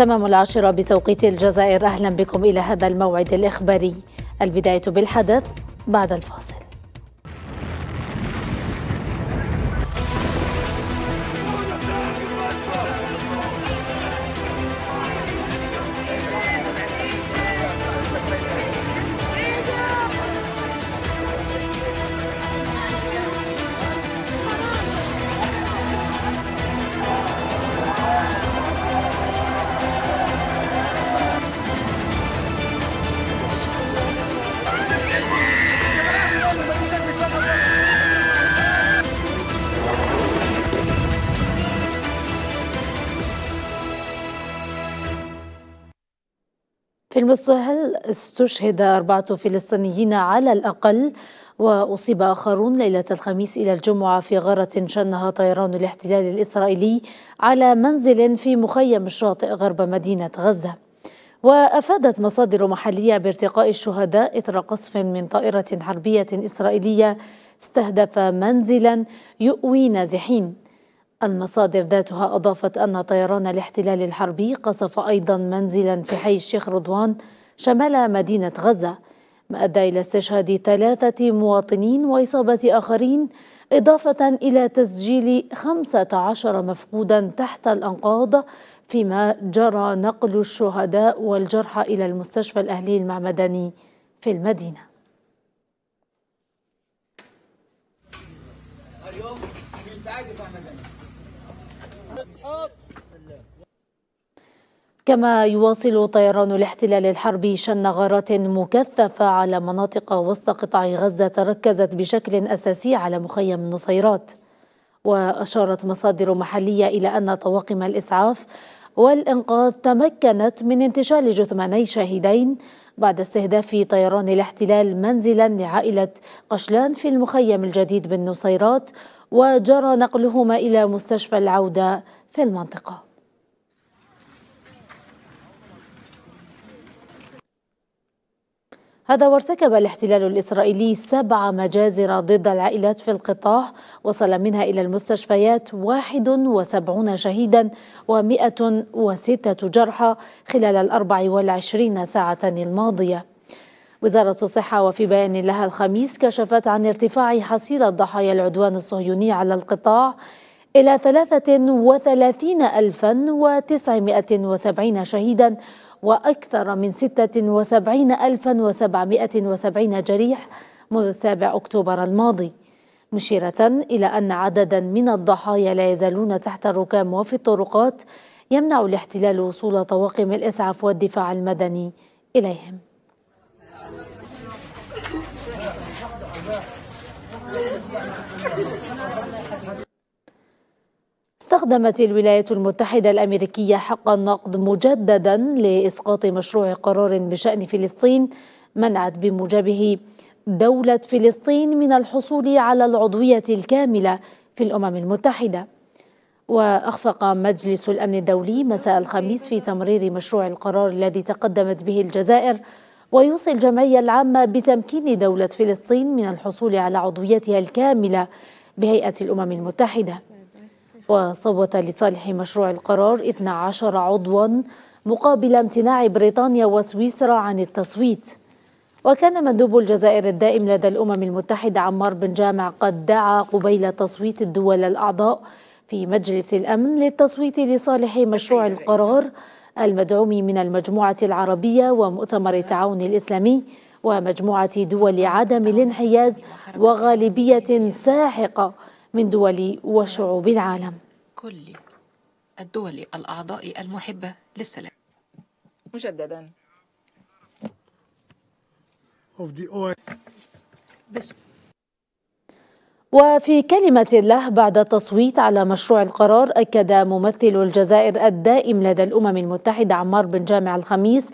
تمام العاشرة بتوقيت الجزائر أهلا بكم إلى هذا الموعد الإخباري البداية بالحدث بعد الفاصل المسهل استشهد أربعة فلسطينيين على الأقل وأصيب آخرون ليلة الخميس إلى الجمعة في غارة شنها طيران الاحتلال الإسرائيلي على منزل في مخيم الشاطئ غرب مدينة غزة وأفادت مصادر محلية بارتقاء الشهداء إثر قصف من طائرة حربية إسرائيلية استهدف منزلا يؤوي نازحين المصادر ذاتها أضافت أن طيران الاحتلال الحربي قصف أيضا منزلا في حي الشيخ رضوان شمال مدينة غزة ما أدى إلى استشهاد ثلاثة مواطنين وإصابة آخرين إضافة إلى تسجيل 15 مفقودا تحت الأنقاض فيما جرى نقل الشهداء والجرحى إلى المستشفى الأهلي المعمداني في المدينة كما يواصل طيران الاحتلال الحربي شن غارات مكثفة على مناطق وسط قطاع غزة تركزت بشكل أساسي على مخيم النصيرات وأشارت مصادر محلية إلى أن طواقم الإسعاف والإنقاذ تمكنت من انتشال جثماني شهيدين بعد استهداف طيران الاحتلال منزلا لعائلة قشلان في المخيم الجديد بالنصيرات وجرى نقلهما إلى مستشفى العودة في المنطقة هذا وارتكب الاحتلال الإسرائيلي سبع مجازر ضد العائلات في القطاع وصل منها إلى المستشفيات 71 شهيدا و106 جرحى خلال ال 24 ساعة الماضية وزارة الصحة وفي بيان لها الخميس كشفت عن ارتفاع حصيلة ضحايا العدوان الصهيوني على القطاع إلى 33,970 ألفا وسبعين شهيدا وأكثر من 76770 جريح منذ 7 أكتوبر الماضي مشيرة إلى أن عددا من الضحايا لا يزالون تحت الركام وفي الطرقات يمنع الاحتلال وصول طواقم الإسعاف والدفاع المدني إليهم استخدمت الولايات المتحدة الأمريكية حق النقد مجددا لإسقاط مشروع قرار بشأن فلسطين منعت بموجبه دولة فلسطين من الحصول على العضوية الكاملة في الأمم المتحدة وأخفق مجلس الأمن الدولي مساء الخميس في تمرير مشروع القرار الذي تقدمت به الجزائر ويوصي الجمعية العامة بتمكين دولة فلسطين من الحصول على عضويتها الكاملة بهيئة الأمم المتحدة وصوت لصالح مشروع القرار 12 عضوا مقابل امتناع بريطانيا وسويسرا عن التصويت وكان مندوب الجزائر الدائم لدى الأمم المتحدة عمار بن جامع قد دعا قبيل تصويت الدول الأعضاء في مجلس الأمن للتصويت لصالح مشروع القرار المدعوم من المجموعة العربية ومؤتمر التعاون الإسلامي ومجموعة دول عدم الانحياز وغالبية ساحقة من دول وشعوب العالم كل الدول الأعضاء المحبة للسلام مجددا بس وفي كلمة له بعد التصويت على مشروع القرار أكد ممثل الجزائر الدائم لدى الأمم المتحدة عمار بن جامع الخميس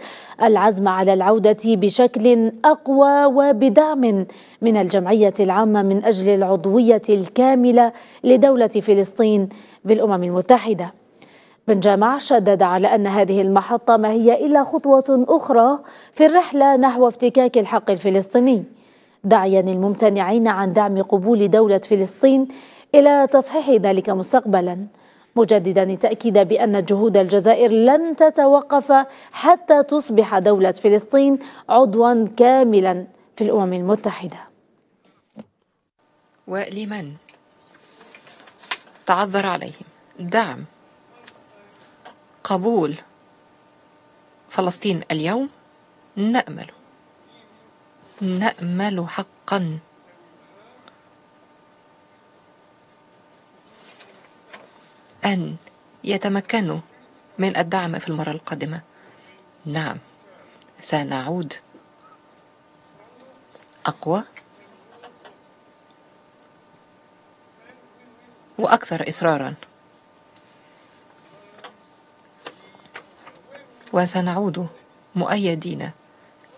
العزم على العودة بشكل أقوى وبدعم من الجمعية العامة من أجل العضوية الكاملة لدولة فلسطين بالأمم المتحدة بن جامع شدد على أن هذه المحطة ما هي إلا خطوة أخرى في الرحلة نحو افتكاك الحق الفلسطيني داعيا الممتنعين عن دعم قبول دولة فلسطين إلى تصحيح ذلك مستقبلا مجددا التأكيد بأن جهود الجزائر لن تتوقف حتى تصبح دولة فلسطين عضوا كاملا في الأمم المتحدة ولمن تعذر عليهم دعم قبول فلسطين اليوم نأمل نأمل حقا أن يتمكنوا من الدعم في المرة القادمة نعم سنعود أقوى وأكثر إصرارا وسنعود مؤيدين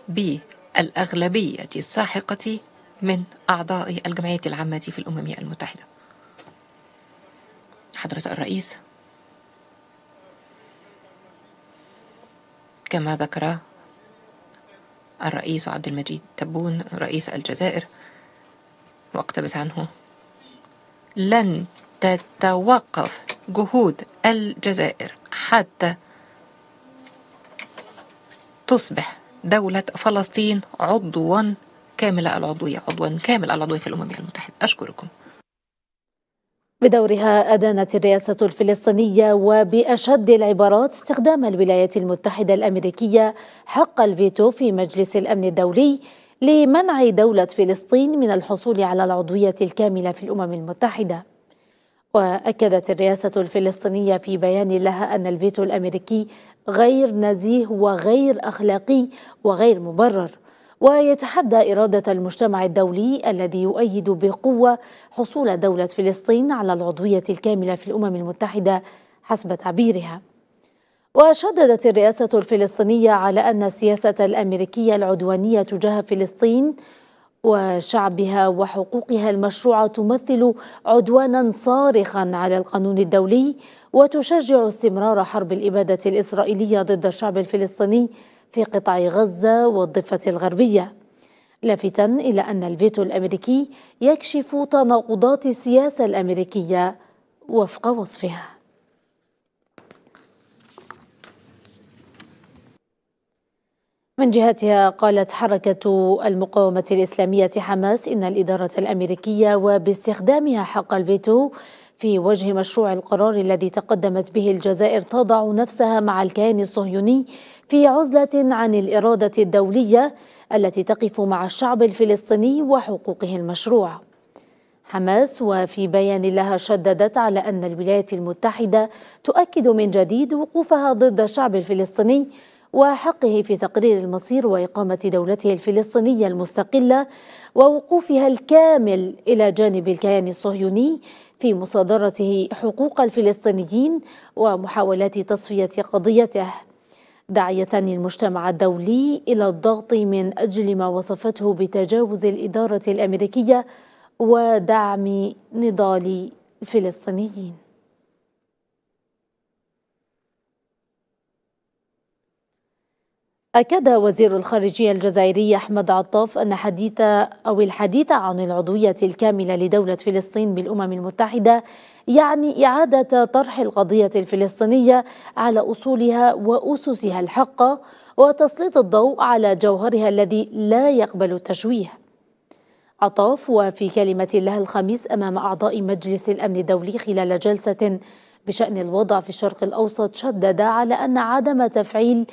بالأغلبية الساحقة من أعضاء الجمعية العامة في الأمم المتحدة حضرة الرئيس كما ذكر الرئيس عبد المجيد تبون رئيس الجزائر واقتبس عنه لن تتوقف جهود الجزائر حتى تصبح دولة فلسطين عضوا كامل العضوية عضوا كامل العضوية في الأمم المتحدة أشكركم بدورها أدانت الرئاسة الفلسطينية وبأشد العبارات استخدام الولايات المتحدة الأمريكية حق الفيتو في مجلس الأمن الدولي لمنع دولة فلسطين من الحصول على العضوية الكاملة في الأمم المتحدة وأكدت الرئاسة الفلسطينية في بيان لها أن الفيتو الأمريكي غير نزيه وغير أخلاقي وغير مبرر ويتحدى إرادة المجتمع الدولي الذي يؤيد بقوة حصول دولة فلسطين على العضوية الكاملة في الأمم المتحدة حسب تعبيرها وشددت الرئاسة الفلسطينية على أن السياسة الأمريكية العدوانية تجاه فلسطين وشعبها وحقوقها المشروعه تمثل عدوانا صارخا على القانون الدولي وتشجع استمرار حرب الاباده الاسرائيليه ضد الشعب الفلسطيني في قطاع غزه والضفه الغربيه لافتا الى ان الفيتو الامريكي يكشف تناقضات السياسه الامريكيه وفق وصفها من جهتها قالت حركة المقاومة الإسلامية حماس إن الإدارة الأمريكية وباستخدامها حق الفيتو في وجه مشروع القرار الذي تقدمت به الجزائر تضع نفسها مع الكيان الصهيوني في عزلة عن الإرادة الدولية التي تقف مع الشعب الفلسطيني وحقوقه المشروعة. حماس وفي بيان لها شددت على أن الولايات المتحدة تؤكد من جديد وقوفها ضد الشعب الفلسطيني وحقه في تقرير المصير وإقامة دولته الفلسطينية المستقلة ووقوفها الكامل إلى جانب الكيان الصهيوني في مصادرته حقوق الفلسطينيين ومحاولات تصفية قضيته داعية المجتمع الدولي إلى الضغط من أجل ما وصفته بتجاوز الإدارة الأمريكية ودعم نضال الفلسطينيين أكد وزير الخارجية الجزائري أحمد عطاف أن حديث أو الحديث عن العضوية الكاملة لدولة فلسطين بالأمم المتحدة يعني إعادة طرح القضية الفلسطينية على أصولها وأسسها الحقة وتسليط الضوء على جوهرها الذي لا يقبل التشويه عطاف وفي كلمة لها الخميس أمام أعضاء مجلس الأمن الدولي خلال جلسة بشأن الوضع في الشرق الأوسط شدد على أن عدم تفعيل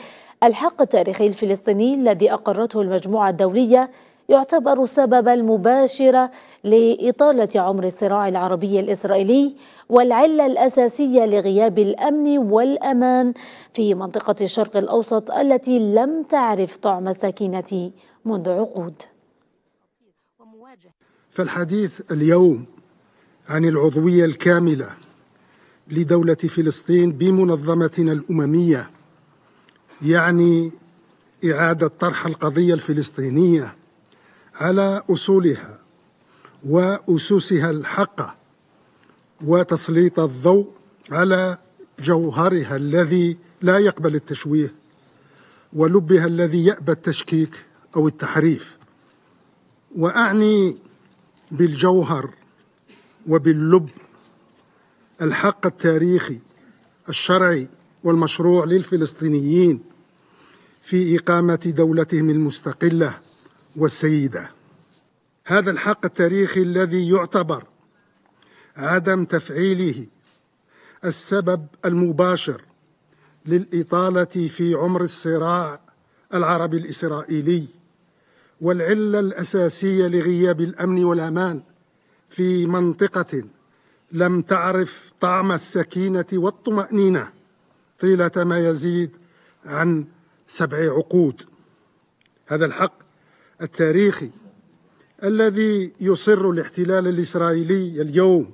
الحق التاريخي الفلسطيني الذي أقرته المجموعة الدولية يعتبر السبب المباشر لإطالة عمر الصراع العربي الإسرائيلي والعلة الأساسية لغياب الأمن والأمان في منطقة الشرق الأوسط التي لم تعرف طعم السكينة منذ عقود فالحديث اليوم عن العضوية الكاملة لدولة فلسطين بمنظمتنا الأممية يعني إعادة طرح القضية الفلسطينية على أصولها وأسسها الحقة وتسليط الضوء على جوهرها الذي لا يقبل التشويه ولبها الذي يأبى التشكيك أو التحريف وأعني بالجوهر وباللب الحق التاريخي الشرعي والمشروع للفلسطينيين في إقامة دولتهم المستقلة والسيدة هذا الحق التاريخي الذي يعتبر عدم تفعيله السبب المباشر للإطالة في عمر الصراع العربي الإسرائيلي والعلة الأساسية لغياب الأمن والأمان في منطقة لم تعرف طعم السكينة والطمأنينة طيلة ما يزيد عن سبع عقود هذا الحق التاريخي الذي يصر الاحتلال الإسرائيلي اليوم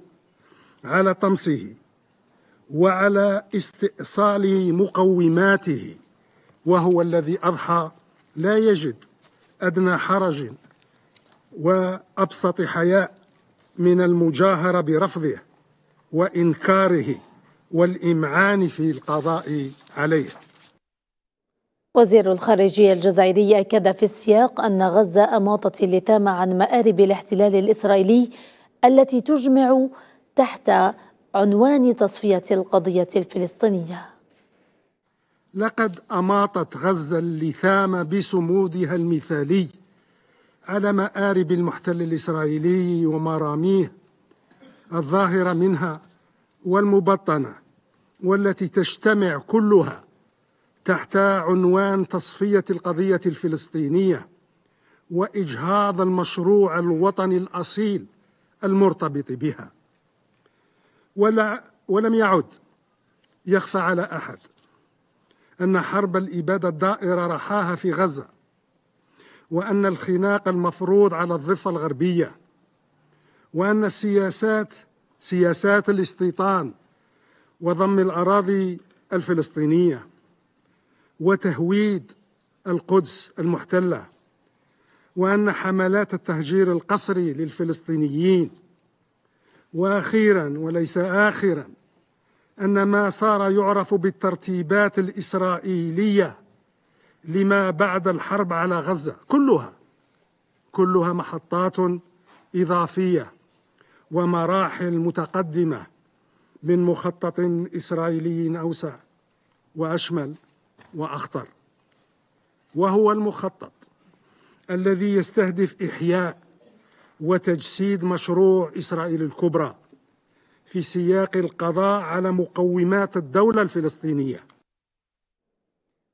على طمسه وعلى استئصال مقوماته وهو الذي أضحى لا يجد أدنى حرج وأبسط حياء من المجاهرة برفضه وإنكاره والإمعان في القضاء عليه وزير الخارجية الجزائري أكد في السياق أن غزة أماطت اللثام عن مآرب الاحتلال الإسرائيلي التي تجمع تحت عنوان تصفية القضية الفلسطينية لقد أماطت غزة اللثام بصمودها المثالي على مآرب المحتل الإسرائيلي ومراميه الظاهرة منها والمبطنة والتي تجتمع كلها تحت عنوان تصفية القضية الفلسطينية وإجهاض المشروع الوطني الأصيل المرتبط بها ولا ولم يعد يخفى على أحد أن حرب الإبادة الدائرة رحاها في غزة وأن الخناق المفروض على الضفة الغربية وأن السياسات سياسات الاستيطان وضم الأراضي الفلسطينية وتهويد القدس المحتلة وأن حملات التهجير القسري للفلسطينيين وأخيرا وليس آخرا أن ما صار يعرف بالترتيبات الإسرائيلية لما بعد الحرب على غزة كلها كلها محطات إضافية ومراحل متقدمة من مخطط إسرائيلي أوسع وأشمل وأخطر وهو المخطط الذي يستهدف إحياء وتجسيد مشروع إسرائيل الكبرى في سياق القضاء على مقومات الدولة الفلسطينية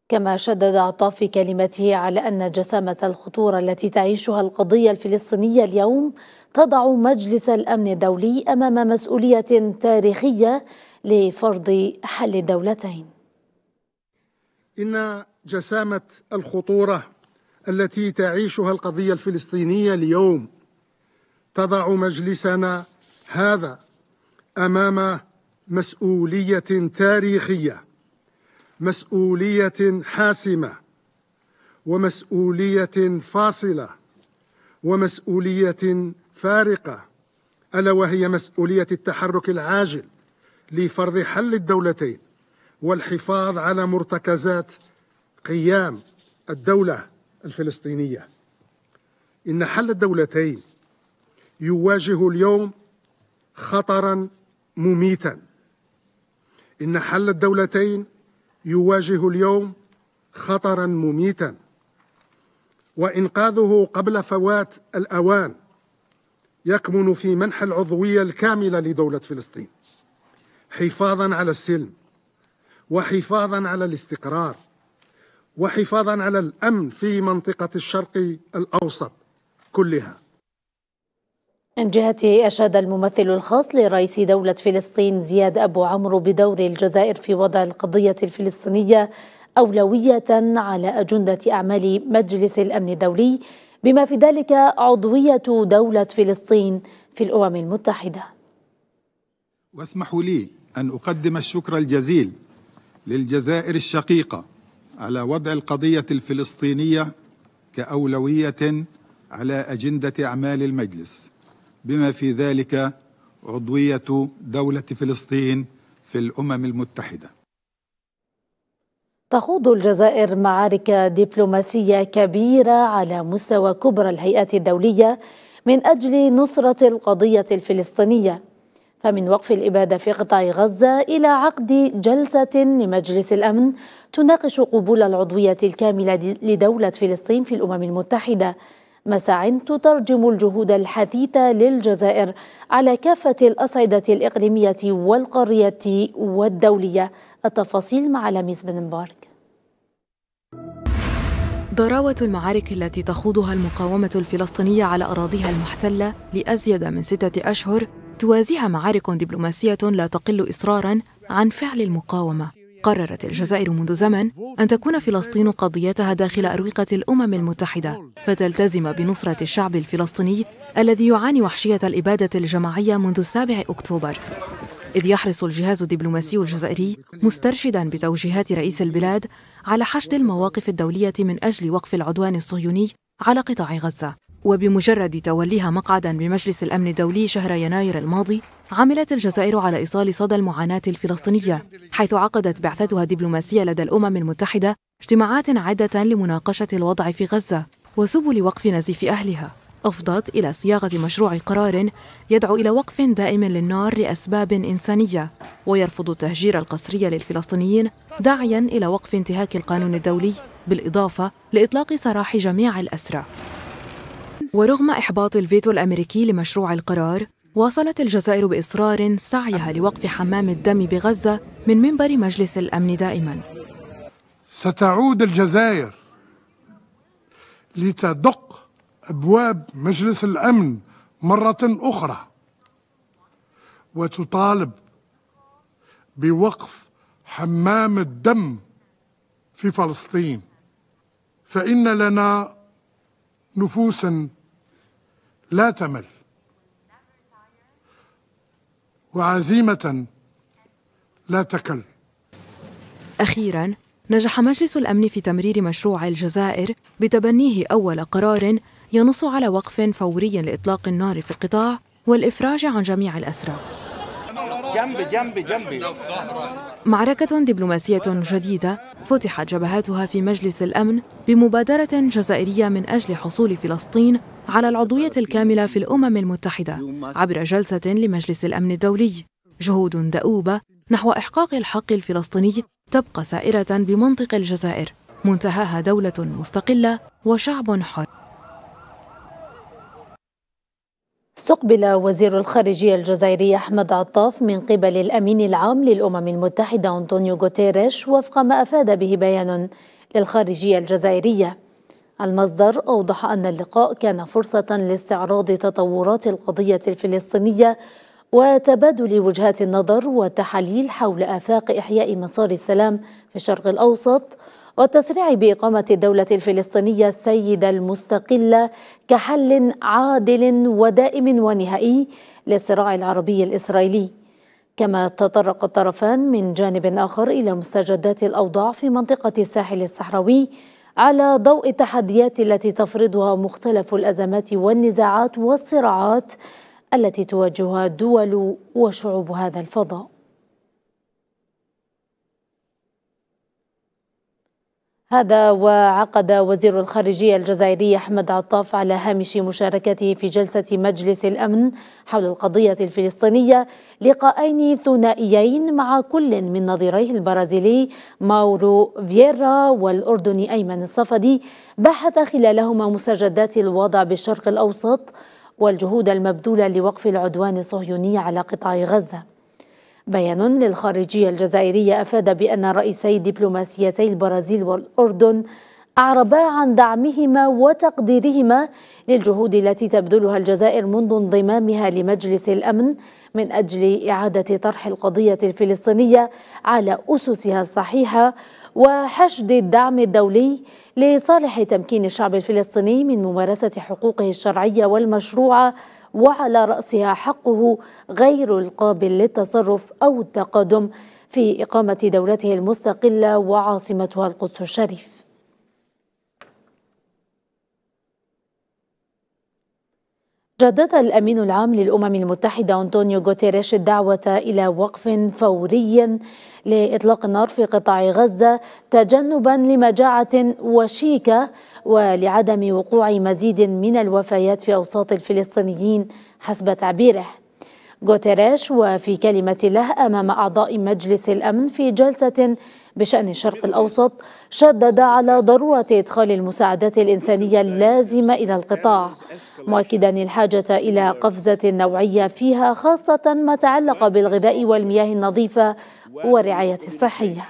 كما شدد عطاف في كلمته على أن جسامة الخطورة التي تعيشها القضية الفلسطينية اليوم تضع مجلس الامن الدولي امام مسؤوليه تاريخيه لفرض حل الدولتين ان جسامه الخطوره التي تعيشها القضيه الفلسطينيه اليوم تضع مجلسنا هذا امام مسؤوليه تاريخيه مسؤوليه حاسمه ومسؤوليه فاصله ومسؤوليه فارقة ألا وهي مسؤولية التحرك العاجل لفرض حل الدولتين والحفاظ على مرتكزات قيام الدولة الفلسطينية إن حل الدولتين يواجه اليوم خطرا مميتا إن حل الدولتين يواجه اليوم خطرا مميتا وإنقاذه قبل فوات الأوان يكمن في منح العضوية الكاملة لدولة فلسطين حفاظا على السلم وحفاظا على الاستقرار وحفاظا على الأمن في منطقة الشرق الأوسط كلها من جهته أشاد الممثل الخاص لرئيس دولة فلسطين زياد أبو عمرو بدور الجزائر في وضع القضية الفلسطينية أولوية على أجندة أعمال مجلس الأمن الدولي بما في ذلك عضوية دولة فلسطين في الأمم المتحدة واسمحوا لي أن أقدم الشكر الجزيل للجزائر الشقيقة على وضع القضية الفلسطينية كأولوية على أجندة أعمال المجلس بما في ذلك عضوية دولة فلسطين في الأمم المتحدة تخوض الجزائر معارك دبلوماسية كبيرة على مستوى كبرى الهيئات الدولية من أجل نصرة القضية الفلسطينية فمن وقف الإبادة في قطاع غزة إلى عقد جلسة لمجلس الأمن تناقش قبول العضوية الكاملة لدولة فلسطين في الأمم المتحدة مساع تترجم الجهود الحثيثة للجزائر على كافة الأصعدة الإقليمية والقارية والدولية التفاصيل مع لميس بن مبارك ضراوة المعارك التي تخوضها المقاومة الفلسطينية على أراضيها المحتلة لأزيد من ستة أشهر توازيها معارك دبلوماسية لا تقل إصرارا عن فعل المقاومة قررت الجزائر منذ زمن أن تكون فلسطين قضيتها داخل أروقة الأمم المتحدة فتلتزم بنصرة الشعب الفلسطيني الذي يعاني وحشية الإبادة الجماعية منذ 7 أكتوبر إذ يحرص الجهاز الدبلوماسي الجزائري مسترشدا بتوجيهات رئيس البلاد على حشد المواقف الدولية من أجل وقف العدوان الصهيوني على قطاع غزة وبمجرد توليها مقعدا بمجلس الأمن الدولي شهر يناير الماضي عملت الجزائر على إيصال صدى المعاناة الفلسطينية حيث عقدت بعثتها الدبلوماسية لدى الأمم المتحدة اجتماعات عدة لمناقشة الوضع في غزة وسبل وقف نزيف أهلها أفضت إلى صياغة مشروع قرار يدعو إلى وقف دائم للنار لأسباب إنسانية ويرفض التهجير القسري للفلسطينيين داعيا إلى وقف انتهاك القانون الدولي بالإضافة لإطلاق سراح جميع الأسرى ورغم إحباط الفيتو الأمريكي لمشروع القرار واصلت الجزائر بإصرار سعيها لوقف حمام الدم بغزة من منبر مجلس الأمن دائما ستعود الجزائر لتدق أبواب مجلس الأمن مرة أخرى وتطالب بوقف حمام الدم في فلسطين فإن لنا نفوسا لا تمل وعزيمة لا تكل أخيرا نجح مجلس الأمن في تمرير مشروع الجزائر بتبنيه أول قرار ينص على وقف فوري لإطلاق النار في القطاع والإفراج عن جميع الأسرى جنبي جنبي جنبي معركة دبلوماسية جديدة فتحت جبهاتها في مجلس الأمن بمبادرة جزائرية من أجل حصول فلسطين على العضوية الكاملة في الأمم المتحدة عبر جلسة لمجلس الأمن الدولي جهود دؤوبة نحو إحقاق الحق الفلسطيني تبقى سائرة بمنطق الجزائر منتهاها دولة مستقلة وشعب حر استقبل وزير الخارجية الجزائري أحمد عطاف من قبل الأمين العام للأمم المتحدة أنطونيو غوتيريش وفق ما أفاد به بيان للخارجية الجزائرية المصدر أوضح أن اللقاء كان فرصة لاستعراض تطورات القضية الفلسطينية وتبادل وجهات النظر وتحليل حول آفاق إحياء مسار السلام في الشرق الأوسط والتسريع بإقامة الدولة الفلسطينية السيدة المستقلة كحل عادل ودائم ونهائي للصراع العربي الإسرائيلي كما تطرق الطرفان من جانب آخر إلى مستجدات الأوضاع في منطقة الساحل الصحراوي على ضوء التحديات التي تفرضها مختلف الأزمات والنزاعات والصراعات التي تواجهها دول وشعوب هذا الفضاء هذا وعقد وزير الخارجية الجزائري أحمد عطاف على هامش مشاركته في جلسة مجلس الأمن حول القضية الفلسطينية لقاءين ثنائيين مع كل من نظيريه البرازيلي ماورو فييرا والأردني أيمن الصفدي بحث خلالهما مسجدات الوضع بالشرق الأوسط والجهود المبذولة لوقف العدوان الصهيوني على قطاع غزة بيان للخارجية الجزائرية أفاد بأن رئيسي دبلوماسيتي البرازيل والأردن أعربا عن دعمهما وتقديرهما للجهود التي تبذلها الجزائر منذ انضمامها لمجلس الأمن من أجل إعادة طرح القضية الفلسطينية على أسسها الصحيحة وحشد الدعم الدولي لصالح تمكين الشعب الفلسطيني من ممارسة حقوقه الشرعية والمشروعة وعلى رأسها حقه غير القابل للتصرف أو التقادم في إقامة دولته المستقلة وعاصمتها القدس الشريف جدد الأمين العام للأمم المتحدة أنطونيو غوتيريش الدعوة إلى وقف فوري لإطلاق النار في قطاع غزة تجنبا لمجاعة وشيكة ولعدم وقوع مزيد من الوفيات في أوساط الفلسطينيين حسب تعبيره غوتيريش وفي كلمة له أمام أعضاء مجلس الأمن في جلسة بشأن الشرق الأوسط شدد على ضرورة إدخال المساعدات الإنسانية اللازمة إلى القطاع مؤكدا الحاجة إلى قفزة نوعية فيها خاصة ما تعلق بالغذاء والمياه النظيفة والرعاية الصحية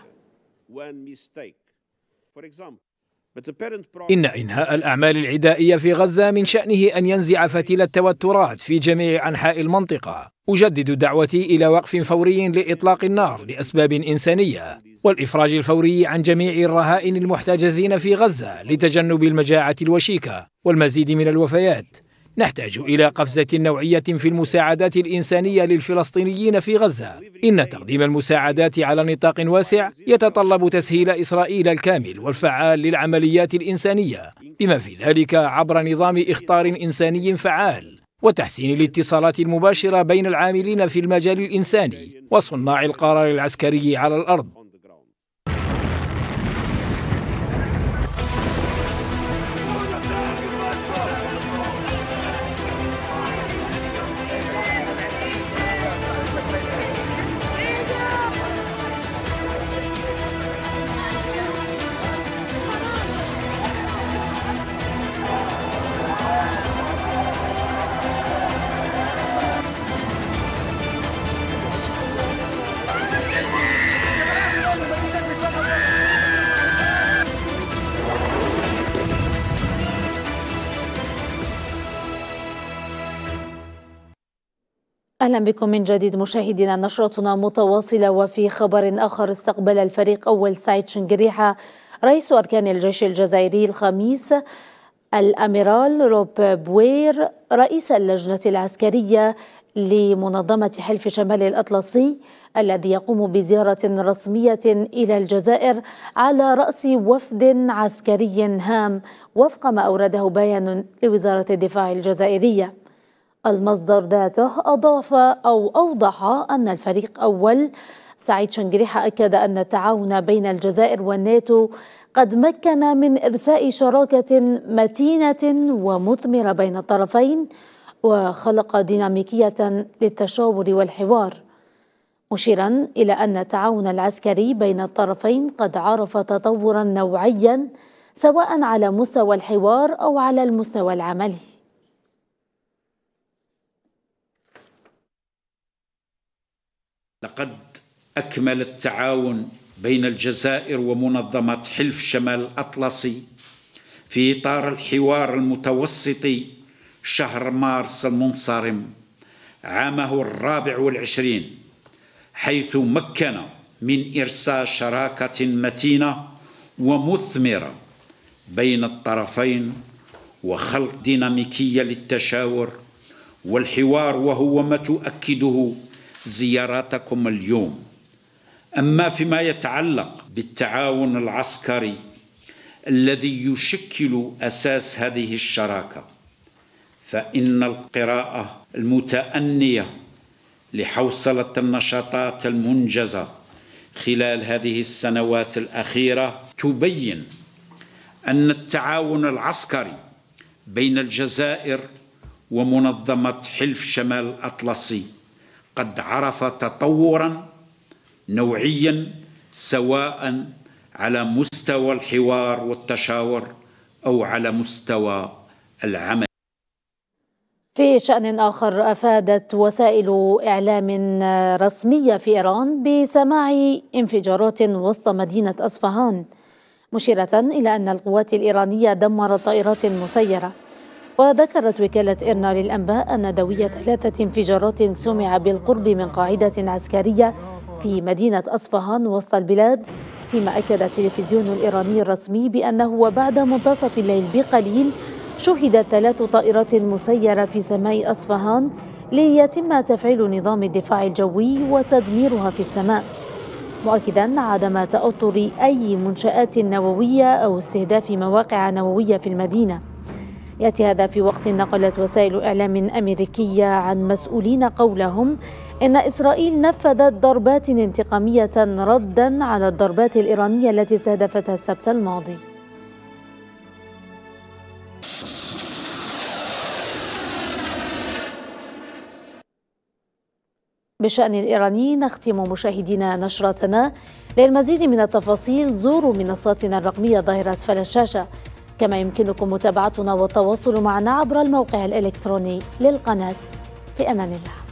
إن إنهاء الأعمال العدائية في غزة من شأنه أن ينزع فتيل التوترات في جميع أنحاء المنطقة أجدد دعوتي إلى وقف فوري لإطلاق النار لأسباب إنسانية والإفراج الفوري عن جميع الرهائن المحتجزين في غزة لتجنب المجاعة الوشيكة والمزيد من الوفيات نحتاج إلى قفزة نوعية في المساعدات الإنسانية للفلسطينيين في غزة إن تقديم المساعدات على نطاق واسع يتطلب تسهيل إسرائيل الكامل والفعال للعمليات الإنسانية بما في ذلك عبر نظام إخطار إنساني فعال وتحسين الاتصالات المباشرة بين العاملين في المجال الإنساني وصناع القرار العسكري على الأرض أهلا بكم من جديد مشاهدينا نشرتنا متواصلة وفي خبر آخر استقبل الفريق أول سعيد شنجريحة رئيس أركان الجيش الجزائري الخميس الأميرال روب بوير رئيس اللجنة العسكرية لمنظمة حلف شمال الأطلسي الذي يقوم بزيارة رسمية إلى الجزائر على رأس وفد عسكري هام وفق ما أورده بيان لوزارة الدفاع الجزائرية المصدر ذاته أضاف أو أوضح أن الفريق أول سعيد شنجريحة أكد أن التعاون بين الجزائر والناتو قد مكن من إرساء شراكة متينة ومثمرة بين الطرفين وخلق ديناميكية للتشاور والحوار مشيرا إلى أن التعاون العسكري بين الطرفين قد عرف تطورا نوعيا سواء على مستوى الحوار أو على المستوى العملي لقد أكمل التعاون بين الجزائر ومنظمة حلف شمال الأطلسي في إطار الحوار المتوسطي شهر مارس المنصرم عامه الرابع والعشرين حيث مكن من إرساء شراكة متينة ومثمرة بين الطرفين وخلق ديناميكية للتشاور والحوار وهو ما تؤكده زياراتكم اليوم اما فيما يتعلق بالتعاون العسكري الذي يشكل اساس هذه الشراكه فان القراءه المتانيه لحوصله النشاطات المنجزه خلال هذه السنوات الاخيره تبين ان التعاون العسكري بين الجزائر ومنظمه حلف شمال الاطلسي قد عرف تطورا نوعيا سواء على مستوى الحوار والتشاور او على مستوى العمل في شأن آخر أفادت وسائل إعلام رسمية في إيران بسماع انفجارات وسط مدينة أصفهان مشيرة إلى أن القوات الإيرانية دمرت طائرات مسيرة وذكرت وكالة إرنا للأنباء أن دوي ثلاثة انفجارات سمع بالقرب من قاعدة عسكرية في مدينة أصفهان وسط البلاد فيما أكد التلفزيون الإيراني الرسمي بأنه وبعد منتصف الليل بقليل شهدت ثلاث طائرات مسيرة في سماء أصفهان ليتم تفعيل نظام الدفاع الجوي وتدميرها في السماء مؤكدا عدم تأطر أي منشآت نووية أو استهداف مواقع نووية في المدينة يأتي هذا في وقت نقلت وسائل إعلام أمريكية عن مسؤولين قولهم إن إسرائيل نفذت ضربات انتقامية ردا على الضربات الإيرانية التي استهدفتها السبت الماضي بشأن الإيرانيين نختم مشاهدينا نشرتنا للمزيد من التفاصيل زوروا منصاتنا الرقمية ظاهرة أسفل الشاشة كما يمكنكم متابعتنا والتواصل معنا عبر الموقع الإلكتروني للقناة بأمان الله